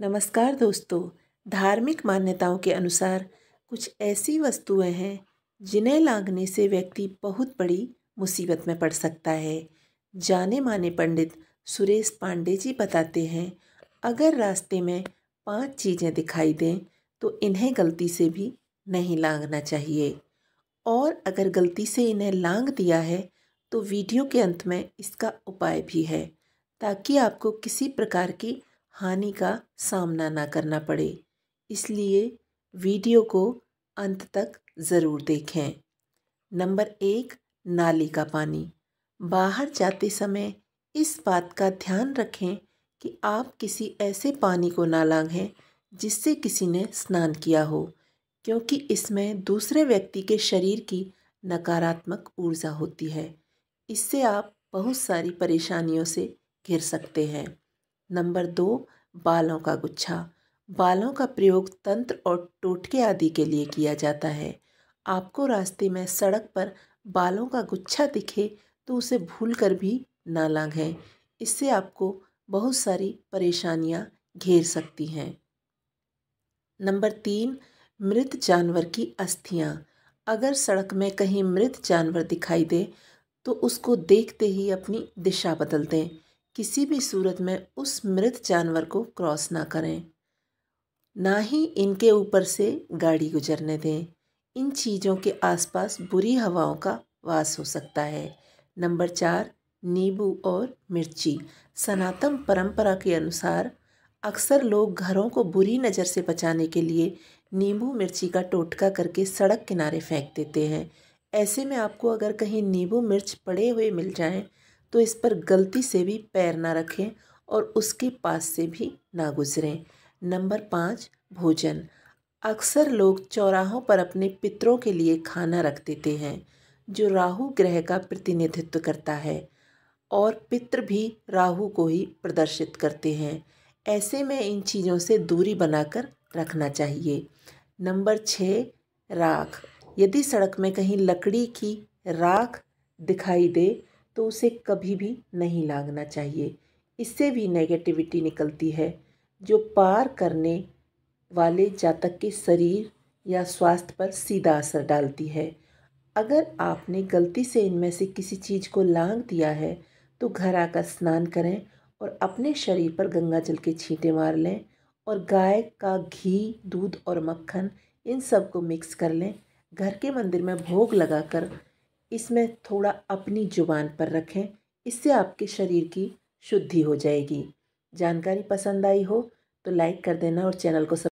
नमस्कार दोस्तों धार्मिक मान्यताओं के अनुसार कुछ ऐसी वस्तुएं हैं जिन्हें लांगने से व्यक्ति बहुत बड़ी मुसीबत में पड़ सकता है जाने माने पंडित सुरेश पांडे जी बताते हैं अगर रास्ते में पांच चीज़ें दिखाई दें तो इन्हें गलती से भी नहीं लांगना चाहिए और अगर गलती से इन्हें लांग दिया है तो वीडियो के अंत में इसका उपाय भी है ताकि आपको किसी प्रकार की हानि का सामना ना करना पड़े इसलिए वीडियो को अंत तक ज़रूर देखें नंबर एक नाली का पानी बाहर जाते समय इस बात का ध्यान रखें कि आप किसी ऐसे पानी को ना लाँगें जिससे किसी ने स्नान किया हो क्योंकि इसमें दूसरे व्यक्ति के शरीर की नकारात्मक ऊर्जा होती है इससे आप बहुत सारी परेशानियों से घिर सकते हैं नंबर दो बालों का गुच्छा बालों का प्रयोग तंत्र और टोटके आदि के लिए किया जाता है आपको रास्ते में सड़क पर बालों का गुच्छा दिखे तो उसे भूल कर भी ना लाघें इससे आपको बहुत सारी परेशानियां घेर सकती हैं नंबर तीन मृत जानवर की अस्थियां अगर सड़क में कहीं मृत जानवर दिखाई दे तो उसको देखते ही अपनी दिशा बदल दें किसी भी सूरत में उस मृत जानवर को क्रॉस ना करें ना ही इनके ऊपर से गाड़ी गुजरने दें इन चीज़ों के आसपास बुरी हवाओं का वास हो सकता है नंबर चार नींबू और मिर्ची सनातन परंपरा के अनुसार अक्सर लोग घरों को बुरी नज़र से बचाने के लिए नींबू मिर्ची का टोटका करके सड़क किनारे फेंक देते हैं ऐसे में आपको अगर कहीं नींबू मिर्च पड़े हुए मिल जाएं तो इस पर गलती से भी पैर ना रखें और उसके पास से भी ना गुजरें नंबर पाँच भोजन अक्सर लोग चौराहों पर अपने पितरों के लिए खाना रख देते हैं जो राहु ग्रह का प्रतिनिधित्व करता है और पितृ भी राहु को ही प्रदर्शित करते हैं ऐसे में इन चीज़ों से दूरी बनाकर रखना चाहिए नंबर छः राख यदि सड़क में कहीं लकड़ी की राख दिखाई दे तो उसे कभी भी नहीं लागना चाहिए इससे भी नेगेटिविटी निकलती है जो पार करने वाले जातक के शरीर या स्वास्थ्य पर सीधा असर डालती है अगर आपने गलती से इनमें से किसी चीज़ को लांग दिया है तो घर आकर स्नान करें और अपने शरीर पर गंगा जल के छींटे मार लें और गाय का घी दूध और मक्खन इन सब को मिक्स कर लें घर के मंदिर में भोग लगाकर इसमें थोड़ा अपनी ज़ुबान पर रखें इससे आपके शरीर की शुद्धि हो जाएगी जानकारी पसंद आई हो तो लाइक कर देना और चैनल को सब